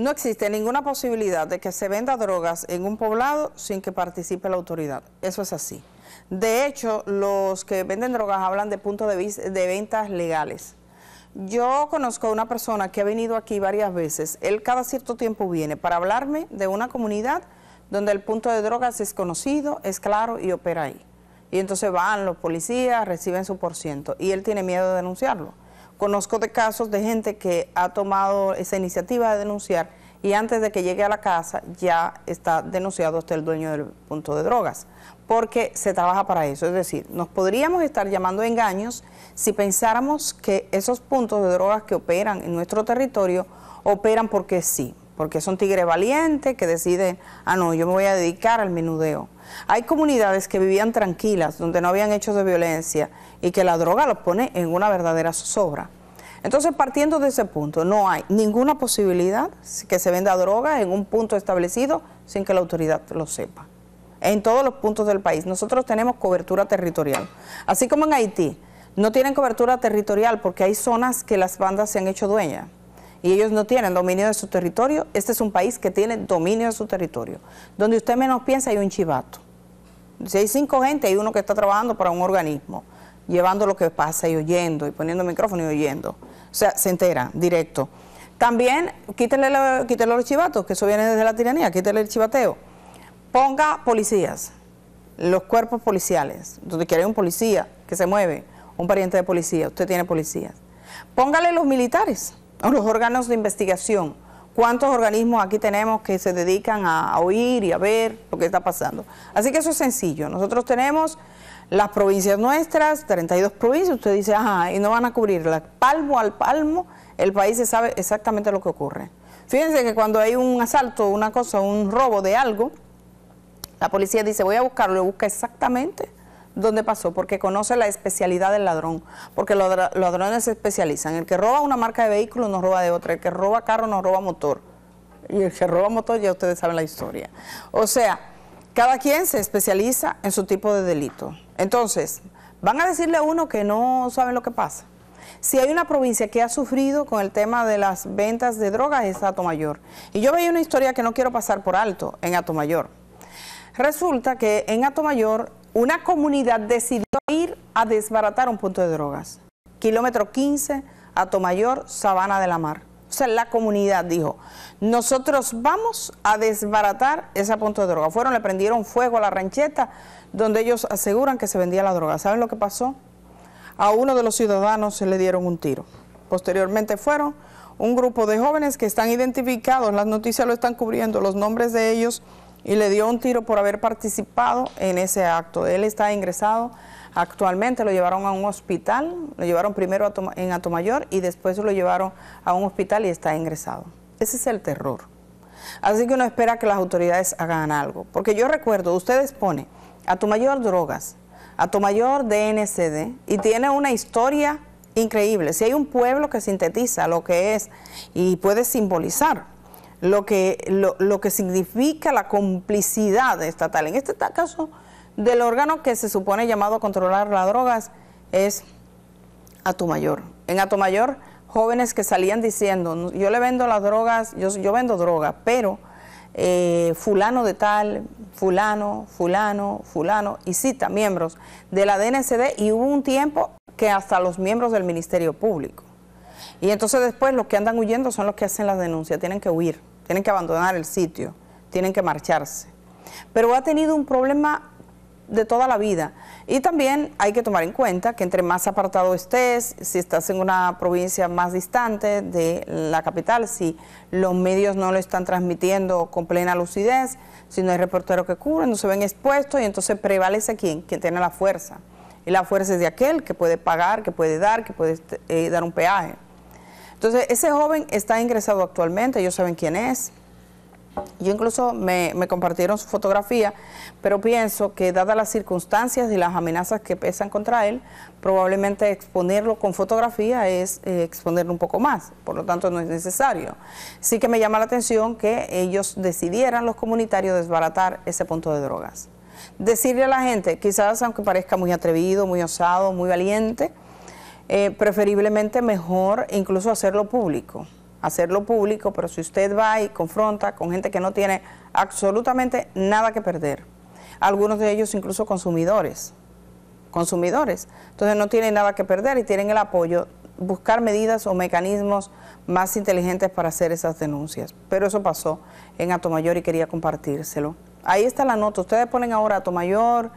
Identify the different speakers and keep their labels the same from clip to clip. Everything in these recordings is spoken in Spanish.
Speaker 1: No existe ninguna posibilidad de que se venda drogas en un poblado sin que participe la autoridad. Eso es así. De hecho, los que venden drogas hablan de puntos de, vista, ventas legales. Yo conozco a una persona que ha venido aquí varias veces. Él cada cierto tiempo viene para hablarme de una comunidad donde el punto de drogas es conocido, es claro y opera ahí. Y entonces van los policías, reciben su porciento Y él tiene miedo de denunciarlo. Conozco de casos de gente que ha tomado esa iniciativa de denunciar y antes de que llegue a la casa ya está denunciado hasta el dueño del punto de drogas, porque se trabaja para eso. Es decir, nos podríamos estar llamando engaños si pensáramos que esos puntos de drogas que operan en nuestro territorio operan porque sí, porque son tigre valiente que decide, ah, no, yo me voy a dedicar al menudeo. Hay comunidades que vivían tranquilas, donde no habían hechos de violencia y que la droga los pone en una verdadera zozobra. Entonces, partiendo de ese punto, no hay ninguna posibilidad que se venda droga en un punto establecido sin que la autoridad lo sepa. En todos los puntos del país, nosotros tenemos cobertura territorial. Así como en Haití, no tienen cobertura territorial porque hay zonas que las bandas se han hecho dueñas y ellos no tienen dominio de su territorio, este es un país que tiene dominio de su territorio. Donde usted menos piensa hay un chivato. Si hay cinco gente, hay uno que está trabajando para un organismo, llevando lo que pasa y oyendo, y poniendo micrófono y oyendo. O sea, se entera, directo. También quítele, lo, los chivatos, que eso viene desde la tiranía, quítele el chivateo. Ponga policías, los cuerpos policiales, donde quiere un policía que se mueve, un pariente de policía, usted tiene policías. Póngale los militares, los órganos de investigación. ¿Cuántos organismos aquí tenemos que se dedican a, oír y a ver lo que está pasando? Así que eso es sencillo. Nosotros tenemos las provincias nuestras, 32 provincias, usted dice, ajá, y no van a cubrirlas. Palmo al palmo, el país se sabe exactamente lo que ocurre. Fíjense que cuando hay un asalto, una cosa, un robo de algo, la policía dice, voy a buscarlo, lo busca exactamente dónde pasó, porque conoce la especialidad del ladrón, porque los ladrones se especializan. El que roba una marca de vehículo nos roba de otra, el que roba carro nos roba motor, y el que roba motor ya ustedes saben la historia. O sea, cada quien se especializa en su tipo de delito. Entonces, van a decirle a uno que no saben lo que pasa. Si hay una provincia que ha sufrido con el tema de las ventas de drogas es Atomayor. Y yo veía una historia que no quiero pasar por alto en Atomayor. Resulta que en Atomayor una comunidad decidió ir a desbaratar un punto de drogas. Kilómetro 15, Atomayor, Sabana de la Mar. O sea, la comunidad dijo, nosotros vamos a desbaratar ese punto de droga. Fueron, le prendieron fuego a la rancheta donde ellos aseguran que se vendía la droga. ¿Saben lo que pasó? A uno de los ciudadanos se le dieron un tiro. Posteriormente fueron un grupo de jóvenes que están identificados, las noticias lo están cubriendo, los nombres de ellos y le dio un tiro por haber participado en ese acto. Él está ingresado actualmente, lo llevaron a un hospital, lo llevaron primero a en Atomayor y después lo llevaron a un hospital y está ingresado. Ese es el terror. Así que uno espera que las autoridades hagan algo. Porque yo recuerdo, ustedes ponen a Atomayor drogas, a Atomayor DNCD y tiene una historia increíble. Si hay un pueblo que sintetiza lo que es y puede simbolizar lo que, lo, que significa la complicidad estatal. En este caso del órgano que se supone llamado a controlar las drogas es Atomayor. En Atomayor, jóvenes que salían diciendo, yo le vendo las drogas, yo, vendo drogas, pero eh, fulano de tal, fulano, fulano, fulano, y cita miembros de la DNCD y hubo un tiempo que hasta los miembros del Ministerio Público. Y entonces después los que andan huyendo son los que hacen las denuncias, tienen que huir tienen que abandonar el sitio, tienen que marcharse. Pero ha tenido un problema de toda la vida. Y también hay que tomar en cuenta que entre más apartado estés, si estás en una provincia más distante de la capital, si los medios no lo están transmitiendo con plena lucidez, si no hay reporteros que cubren, no se ven expuestos y entonces prevalece quién, quien tiene la fuerza. Y la fuerza es de aquel que puede pagar, que puede dar, que puede eh, dar un peaje. Entonces, ese joven está ingresado actualmente, ellos saben quién es. Yo incluso me, compartieron su fotografía, pero pienso que dadas las circunstancias y las amenazas que pesan contra él, probablemente exponerlo con fotografía es eh, exponerlo un poco más, por lo tanto no es necesario. Sí que me llama la atención que ellos decidieran, los comunitarios, desbaratar ese punto de drogas. Decirle a la gente, quizás aunque parezca muy atrevido, muy osado, muy valiente, eh, preferiblemente mejor incluso hacerlo público, hacerlo público, pero si usted va y confronta con gente que no tiene absolutamente nada que perder, algunos de ellos incluso consumidores, consumidores, entonces no tienen nada que perder y tienen el apoyo, buscar medidas o mecanismos más inteligentes para hacer esas denuncias. Pero eso pasó en Atomayor y quería compartírselo. Ahí está la nota, ustedes ponen ahora Atomayor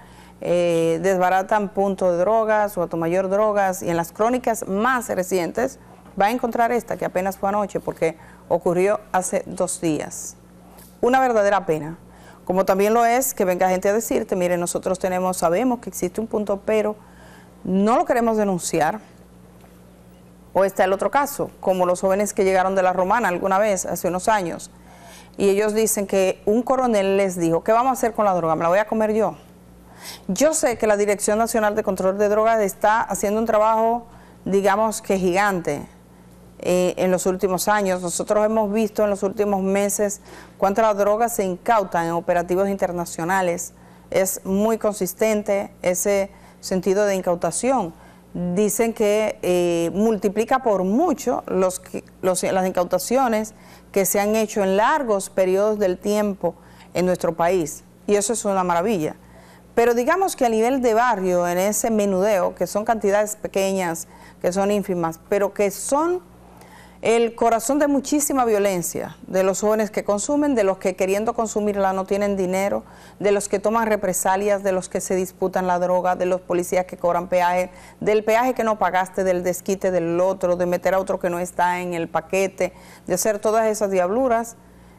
Speaker 1: eh, desbaratan punto de drogas o a drogas y en las crónicas más recientes va a encontrar esta que apenas fue anoche porque ocurrió hace dos días. Una verdadera pena. Como también lo es que venga gente a decirte, mire, nosotros tenemos, sabemos que existe un punto, pero no lo queremos denunciar. O está el otro caso, como los jóvenes que llegaron de la Romana alguna vez, hace unos años, y ellos dicen que un coronel les dijo, ¿qué vamos a hacer con la droga? Me la voy a comer yo. Yo sé que la Dirección Nacional de Control de Drogas está haciendo un trabajo, digamos que gigante, eh, en los últimos años. Nosotros hemos visto en los últimos meses cuántas drogas se incautan en operativos internacionales. Es muy consistente ese sentido de incautación. Dicen que eh, multiplica por mucho las incautaciones que se han hecho en largos periodos del tiempo en nuestro país. Y eso es una maravilla. Pero digamos que a nivel de barrio, en ese menudeo, que son cantidades pequeñas, que son ínfimas, pero que son el corazón de muchísima violencia, de los jóvenes que consumen, de los que queriendo consumirla no tienen dinero, de los que toman represalias, de los que se disputan la droga, de los policías que cobran peaje, del peaje que no pagaste, del desquite del otro, de meter a otro que no está en el paquete, de hacer todas esas diabluras,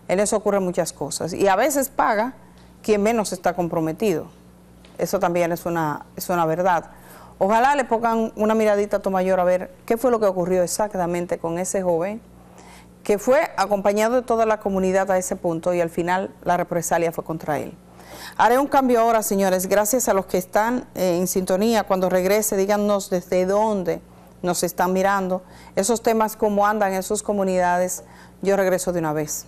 Speaker 1: en eso ocurren muchas cosas. Y a veces paga quien menos está comprometido. Eso también es una, es una verdad. Ojalá le pongan una miradita a mayor a ver qué fue lo que ocurrió exactamente con ese joven que fue acompañado de toda la comunidad a ese punto y al final la represalia fue contra él. Haré un cambio ahora, señores. Gracias a los que están eh, en sintonía. Cuando regrese, díganos desde dónde nos están mirando. Esos temas, cómo andan en sus comunidades. Yo regreso de una vez.